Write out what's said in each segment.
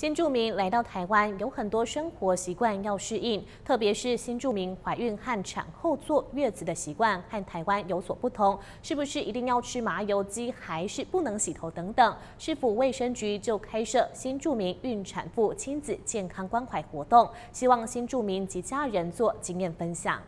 新住民来到台湾，有很多生活习惯要适应，特别是新住民怀孕和产后坐月子的习惯和台湾有所不同，是不是一定要吃麻油鸡，还是不能洗头等等。市府卫生局就开设新住民孕产妇亲子健康关怀活动，希望新住民及家人做经验分享。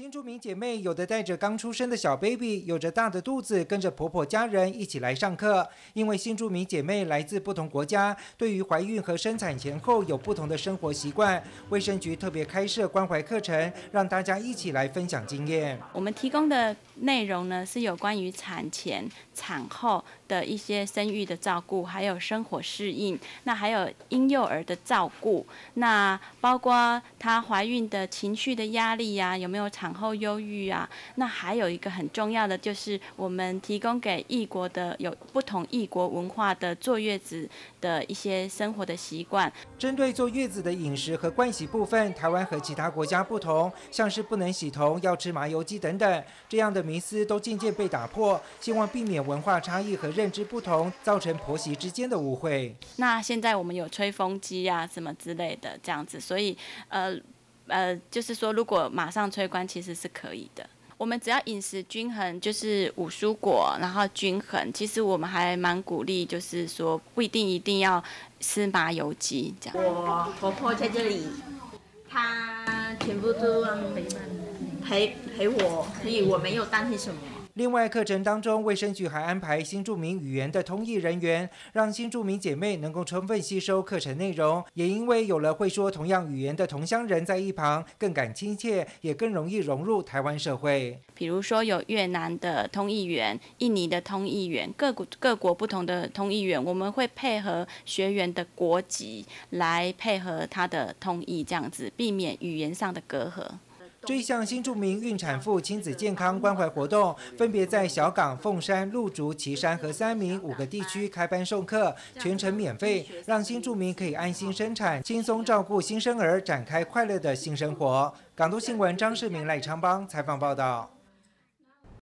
新住民姐妹有的带着刚出生的小 baby，有着大的肚子，跟着婆婆家人一起来上课。因为新住民姐妹来自不同国家，对于怀孕和生产前后有不同的生活习惯，卫生局特别开设关怀课程，让大家一起来分享经验。我们提供的内容呢，是有关于产前、产后的一些生育的照顾，还有生活适应，那还有婴幼儿的照顾，那包括她怀孕的情绪的压力呀，有没有产。然后忧郁啊，那还有一个很重要的就是，我们提供给异国的有不同异国文化的坐月子的一些生活的习惯。针对坐月子的饮食和盥洗部分，台湾和其他国家不同，像是不能洗头、要吃麻油鸡等等，这样的迷思都渐渐被打破，希望避免文化差异和认知不同造成婆媳之间的误会。那现在我们有吹风机啊，什么之类的这样子，所以呃。呃，就是说，如果马上催关其实是可以的。我们只要饮食均衡，就是五蔬果，然后均衡。其实我们还蛮鼓励，就是说，不一定一定要吃麻油鸡这样。我婆婆在这里，她全部都美美。陪陪我，所以我没有担心什么。另外，课程当中，卫生局还安排新住民语言的通译人员，让新住民姐妹能够充分吸收课程内容。也因为有了会说同样语言的同乡人在一旁，更感亲切，也更容易融入台湾社会。比如说，有越南的通译员、印尼的通译员，各各国不同的通译员，我们会配合学员的国籍来配合他的通译，这样子避免语言上的隔阂。这一项新住民孕产妇亲子健康关怀活动，分别在小港、凤山、鹿竹、旗山和三明五个地区开班授课，全程免费，让新住民可以安心生产、轻松照顾新生儿，展开快乐的新生活。港都新闻张世明赖昌邦采访报道。